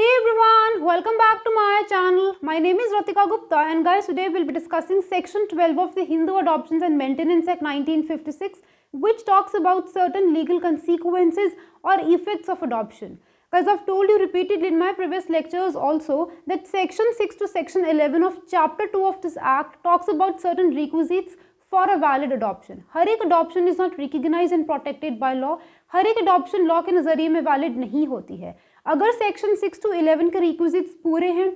Hey everyone, welcome back to my channel. My name is Ratika Gupta and guys today we'll be discussing section 12 of the Hindu Adoptions and Maintenance Act 1956 which talks about certain legal consequences or effects of adoption. Guys, I've told you repeatedly in my previous lectures also that section 6 to section 11 of chapter 2 of this act talks about certain requisites for a valid adoption. Har ek adoption is not recognized and protected by law. Har ek adoption law ke nazariye mein valid nahi hoti hai. अगर section six two eleven के requisites पूरे हैं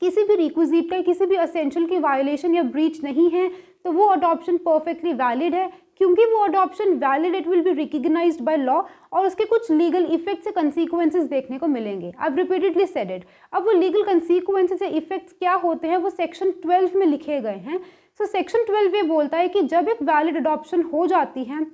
किसी भी requisite का किसी भी essential की वायोलेशन या ब्रीच नहीं है तो वो अडॉप्शन परफेक्टली वैलिड है क्योंकि वो adoption valid it will be recognize by law और उसके कुछ लीगल इफेक्ट्स या कंसीक्वेंसेस देखने को मिलेंगे अब रिपीटेडली सेड इट अब वो लीगल कंसीक्वेंसेस या इफेक्ट्स क्या होते हैं वो सेक्शन ट्वेल्व में लिखे गए हैं सो सेक्शन ट्वेल्व ये बोलता है कि जब एक वैलिड अडॉप्शन हो जाती है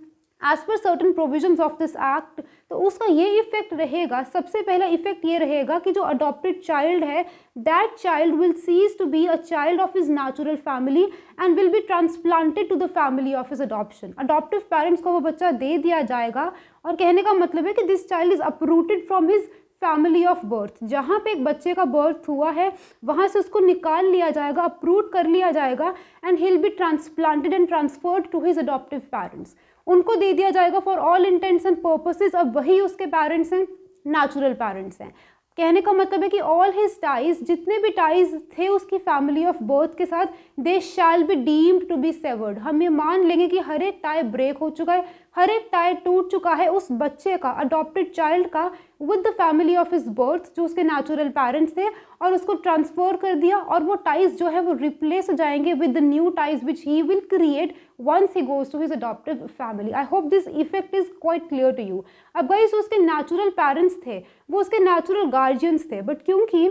as per certain provision of this act तो उसका ये इफेक्ट रहेगा सबसे पहला इफेक्ट ये रहेगा कि जो अडोप्टेड चाइल्ड है that child will cease to be a child of his natural family and will be transplanted to the family of his adoption adoptive parents को वो बच्चा दे दिया जाएगा और कहने का मतलब है कि this child is uprooted from his family of birth जहाँ पे एक बच्चे का बर्थ हुआ है वहाँ से उसको निकाल लिया जाएगा अप्रूट कर लिया जाएगा and he will be transplanted and transferred to his adoptive parents उनको दे दिया जाएगा for all intents and purposes अब वही उसके पेरेंट्स हैं नेचुरल पेरेंट्स हैं कहने का मतलब है कि ऑल हिज टाइज जितने भी टाइज थे उसकी फैमिली ऑफ बर्थ के साथ they shall be deemed to be severed हम ये मान लेंगे कि हर एक टाई ब्रेक हो चुका है हर एक टाई टूट चुका है उस बच्चे का अडॉप्टेड चाइल्ड का with the family of his birth जो उसके नेचुरल पेरेंट्स थे और उसको ट्रांसफ़र कर दिया और वो टाइज जो है वो रिप्लेस हो जाएंगे with the new ties which he will create once he goes to his adoptive family I hope this effect is quite clear to you अब गई जो उसके नेचुरल पेरेंट्स थे वो उसके नेचुरल गार्जियंस थे बट क्योंकि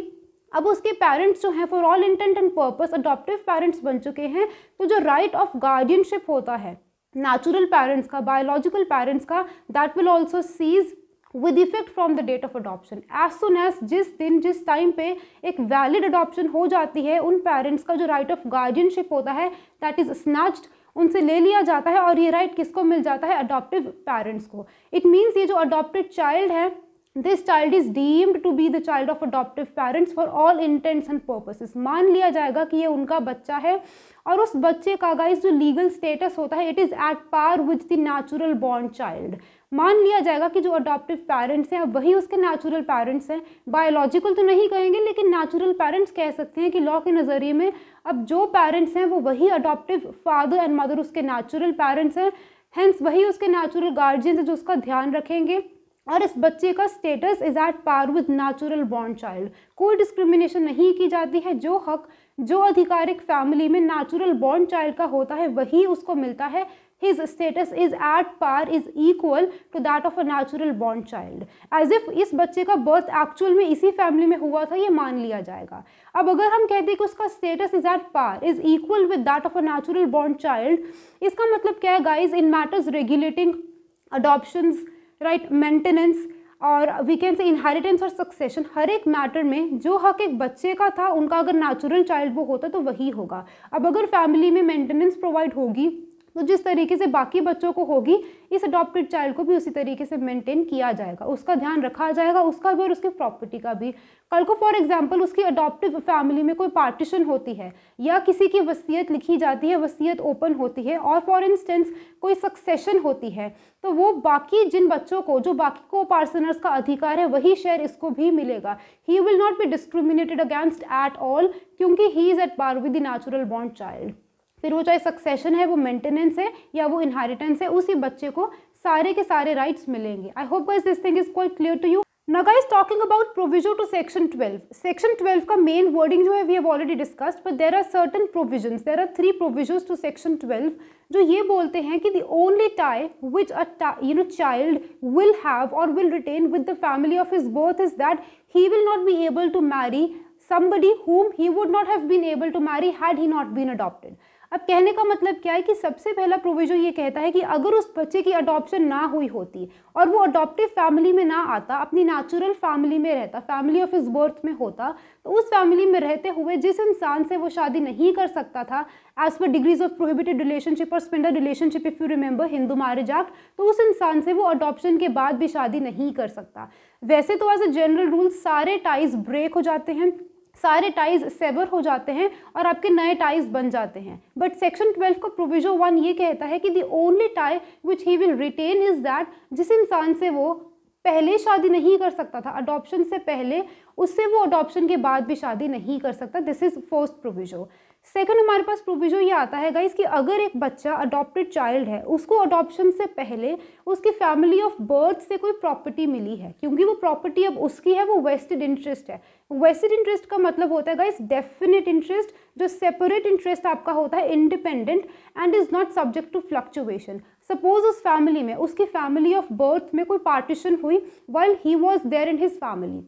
अब उसके पेरेंट्स जो हैं for all intent and purpose adoptive parents बन चुके हैं तो जो राइट ऑफ गार्डियनशिप होता है नेचुरल पेरेंट्स का बायोलॉजिकल पेरेंट्स का that will also cease with effect from the date of adoption as soon as जिस दिन जिस टाइम पे एक वैलिड अडोप्शन हो जाती है उन पेरेंट्स का जो राइट ऑफ गार्जियनशिप होता है दैट इज़ स्नैच्ड उनसे ले लिया जाता है और ये राइट किसको मिल जाता है अडोप्टिव पेरेंट्स को इट मीन्स ये जो अडोप्टिड चाइल्ड है this child is deemed to be the child of adoptive parents for all intents and purposes मान लिया जाएगा कि ये उनका बच्चा है और उस बच्चे का गाइज जो लीगल स्टेटस होता है it is at par with the natural born child मान लिया जाएगा कि जो अडोप्टिव पेरेंट्स हैं वही उसके नेचुरल पेरेंट्स हैं बायोलॉजिकल तो नहीं कहेंगे लेकिन नेचुरल पेरेंट्स कह सकते हैं कि लॉ के नज़रिए में अब जो पेरेंट्स हैं वो वही अडोप्टिव फादर एंड मदर उसके नेचुरल पेरेंट्स हैं हैंस वही उसके नेचुरल गार्जियंस हैं जो उसका ध्यान रखेंगे और इस बच्चे का status is at par with natural born child कोई डिस्क्रिमिनेशन नहीं की जाती है जो हक जो आधिकारिक फैमिली में नेचुरल बॉर्न चाइल्ड का होता है वही उसको मिलता है his status is at par is equal to that of a natural born child as if इस बच्चे का बर्थ एक्चुअल में इसी फैमिली में हुआ था ये मान लिया जाएगा अब अगर हम कहते हैं कि उसका status is at par is equal with that of a natural born child इसका मतलब क्या है guys in matters regulating adoptions right maintenance और वी कैन से इनहेरिटेंस और सक्सेशन हर एक मैटर में जो हक एक बच्चे का था उनका अगर नेचुरल चाइल्ड वो होता तो वही होगा अब अगर फैमिली में मेंटेनेंस प्रोवाइड होगी तो जिस तरीके से बाकी बच्चों को होगी इस अडॉप्टेड चाइल्ड को भी उसी तरीके से मेंटेन किया जाएगा उसका ध्यान रखा जाएगा उसका भी और उसकी प्रॉपर्टी का भी कल को फॉर एग्जांपल उसकी अडॉप्टिव फैमिली में कोई पार्टीशन होती है या किसी की वसीयत लिखी जाती है वसीयत ओपन होती है और फॉर इंस्टेंस कोई सक्सेशन होती है तो वो बाकी जिन बच्चों को जो बाकी को पार्सनर्स का अधिकार है वही शेयर इसको भी मिलेगा he will not be discriminated against at all क्योंकि he is at par with the natural बॉन्ड चाइल्ड फिर वो चाहे सक्सेशन है वो मेंटेनेंस है या वो इनहेरिटेंस है उसी बच्चे को सारे के सारे राइट्स मिलेंगे I hope guys this thing is quite clear to you ना guys talking about provision to section 12 section 12 का मेन वर्डिंग जो है we have already discussed but there are certain provision there are three provision to section 12 जो ये बोलते हैं कि the only tie which a you know child will have or will retain with the family of his birth is that he will not be able to marry somebody whom he would not have been able to marry had he not been adopted अब कहने का मतलब क्या है कि सबसे पहला provision ये कहता है कि अगर उस बच्चे की अडॉप्शन ना हुई होती और वो अडॉप्टिव फैमिली में ना आता अपनी नेचुरल फैमिली में रहता फैमिली ऑफ इस बर्थ में होता तो उस फैमिली में रहते हुए जिस इंसान से वो शादी नहीं कर सकता था as per degrees of prohibited relationship और स्पेंडर relationship if you remember Hindu marriage act तो उस इंसान से वो अडॉप्शन के बाद भी शादी नहीं कर सकता वैसे तो एज ए जनरल रूल सारे टाइज ब्रेक हो जाते हैं सारे टाइज सेवर हो जाते हैं और आपके नए टाइज बन जाते हैं बट सेक्शन ट्वेल्व का प्रोविजो वन ये कहता है कि the only tie which he will retain is that जिस इंसान से वो पहले शादी नहीं कर सकता था अडोप्शन से पहले उससे वो अडोप्शन के बाद भी शादी नहीं कर सकता this is first proviso second हमारे पास प्रोविजो ये आता है गाइस कि अगर एक बच्चा अडॉप्टेड चाइल्ड है उसको अडॉप्शन से पहले उसकी फैमिली ऑफ बर्थ से कोई प्रॉपर्टी मिली है क्योंकि वो प्रॉपर्टी अब उसकी है वो वेस्टेड इंटरेस्ट है वेस्टेड इंटरेस्ट का मतलब होता है गाइस डेफिनेट इंटरेस्ट जो सेपरेट इंटरेस्ट आपका होता है independent and is not subject to fluctuation suppose उस फैमिली में उसकी फैमिली ऑफ बर्थ में कोई पार्टीशन हुई well he was there in his family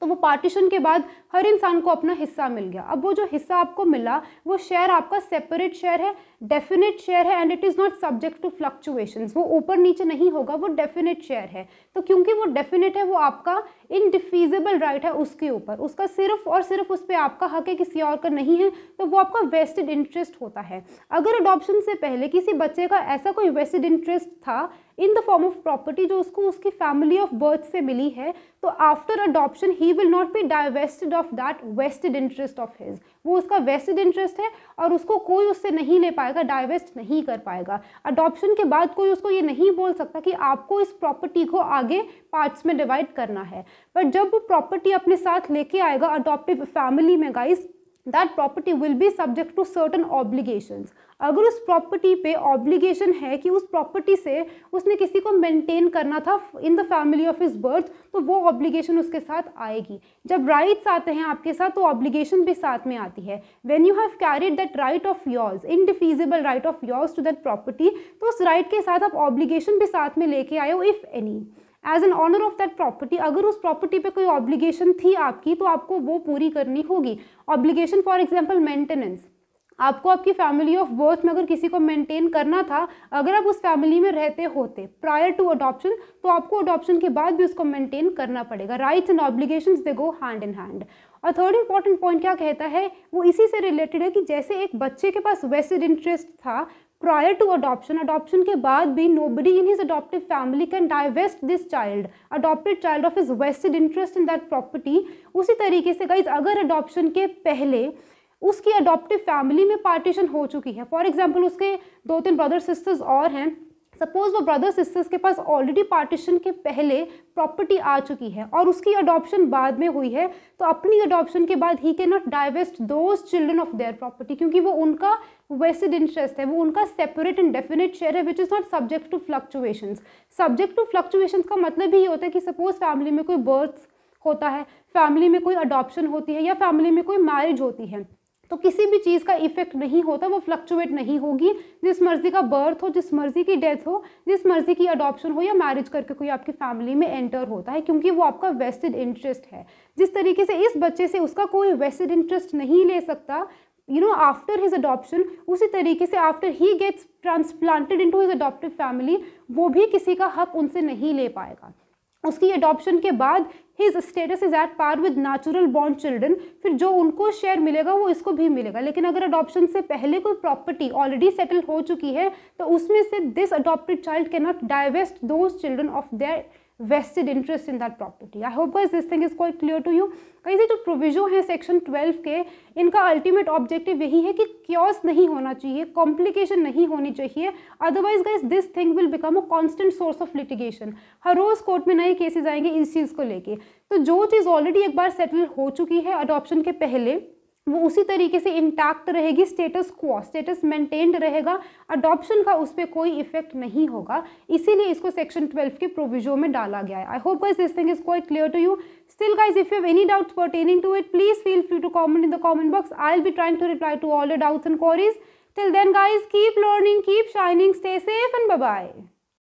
तो वो पार्टीशन के बाद हर इंसान को अपना हिस्सा मिल गया अब वो जो हिस्सा आपको मिला वो शेयर आपका सेपरेट शेयर है डेफिनेट शेयर है and it is not subject to fluctuation वो ऊपर नीचे नहीं होगा वो डेफिनेट शेयर है तो क्योंकि वो डेफिनेट है वो आपका इनडिफीजिबल राइट है उसके ऊपर उसका सिर्फ और सिर्फ उस पर आपका हक है किसी और का नहीं है तो वो आपका वेस्टेड इंटरेस्ट होता है अगर अडॉप्शन से पहले किसी बच्चे का ऐसा कोई वेस्टेड इंटरेस्ट था in the form of property जो उसको उसकी फैमिली ऑफ बर्थ से मिली है तो after adoption he will not be divested of that vested interest of his वो उसका वेस्टेड इंटरेस्ट है और उसको कोई उससे नहीं ले पाएगा डाइवेस्ट नहीं कर पाएगा अडॉप्शन के बाद कोई उसको ये नहीं बोल सकता कि आपको इस प्रॉपर्टी को आगे पार्ट्स में डिवाइड करना है बट जब वो प्रॉपर्टी अपने साथ लेके आएगा अडोप्टिव फैमिली में guys that property will be subject to certain obligations अगर उस प्रॉपर्टी पे ऑब्लिगेशन है कि उस प्रॉपर्टी से उसने किसी को मेंटेन करना था in the family of his birth तो वो ऑब्लिगेशन उसके साथ आएगी जब राइट्स आते हैं आपके साथ तो ऑब्लिगेशन भी साथ में आती है when you have carried that right of yours indivisible right of yours to that property तो उस राइट right के साथ आप ऑब्लिगेशन भी साथ में लेके आए हो if any as an owner of that property अगर उस प्रॉपर्टी पे कोई ऑब्लिगेशन थी आपकी तो आपको वो पूरी करनी होगी ऑब्लिगेशन फॉर एग्जाम्पल मेंटेनेंस आपको आपकी फैमिली ऑफ बर्थ में अगर किसी को मेंटेन करना था अगर आप उस फैमिली में रहते होते प्रायर टू अडॉप्शन तो आपको अडॉप्शन के बाद भी उसको मेंटेन करना पड़ेगा rights and obligation they go hand in hand और थर्ड इंपॉर्टेंट पॉइंट क्या कहता है वो इसी से रिलेटेड है कि जैसे एक बच्चे के पास वेस्टेड इंटरेस्ट था प्रायर टू अडॉप्शन अडॉप्शन के बाद भी nobody in his adoptive family can divest this child adopted child of his vested interest in that property उसी तरीके से गाइज अगर अडॉप्शन के पहले उसकी अडोप्टिव फैमिली में पार्टीशन हो चुकी है फॉर एग्जाम्पल उसके दो तीन ब्रदर सिस्टर्स और हैं सपोज वो ब्रदर सिस्टर्स के पास ऑलरेडी पार्टीशन के पहले प्रॉपर्टी आ चुकी है और उसकी अडोप्शन बाद में हुई है तो अपनी अडोप्शन के बाद he can not divest those children of their property क्योंकि वो उनका वेस्टेड इंटरेस्ट है वो उनका सेपरेट एंड डेफिनेट शेयर है which is not subject to fluctuation subject to fluctuation का मतलब ही होता है कि सपोज फैमिली में कोई बर्थ होता है फैमिली में कोई अडोप्शन होती है या फैमिली में कोई मैरिज होती है तो किसी भी चीज़ का इफेक्ट नहीं होता वो फ्लक्चुएट नहीं होगी जिस मर्जी का बर्थ हो जिस मर्जी की डेथ हो जिस मर्जी की अडॉप्शन हो या मैरिज करके कोई आपकी फैमिली में एंटर होता है क्योंकि वो आपका वेस्टेड इंटरेस्ट है जिस तरीके से इस बच्चे से उसका कोई वेस्टेड इंटरेस्ट नहीं ले सकता you know after his adoption उसी तरीके से after he gets transplanted to his adoptive family वो भी किसी का हक उनसे नहीं ले पाएगा उसकी अडॉप्शन के बाद his status is at par with natural बॉन्ड चिल्ड्रन फिर जो उनको शेयर मिलेगा वो इसको भी मिलेगा लेकिन अगर अडॉप्शन से पहले कोई प्रॉपर्टी ऑलरेडी सेटल हो चुकी है तो उसमें से this adopted child not divest those children of their vested interest in that property I hope guys this thing is quite clear to you. guys ये जो प्रोविजो है सेक्शन 12 के इनका अल्टीमेट ऑब्जेक्टिव यही है कि क्योस नहीं होना चाहिए कॉम्प्लिकेशन नहीं होनी चाहिए otherwise guys this thing will become a constant source of litigation हर रोज़ कोर्ट में नए केसेस आएंगे इस चीज़ को लेके तो जो चीज़ ऑलरेडी एक बार सेटल हो चुकी है अडॉप्शन के पहले वो उसी तरीके से इंटैक्ट रहेगी स्टेटस को स्टेटस मेंटेन्ड रहेगा अडॉप्शन का उस पर कोई इफेक्ट नहीं होगा इसीलिए इसको सेक्शन ट्वेल्व के प्रोविजो में डाला गया है I hope guys this thing is quite clear to you still guys if you any doubts pertaining to it please feel free to comment in the comment box I'll be trying to reply to all the doubts and queries till then guys keep learning keep shining stay safe and bye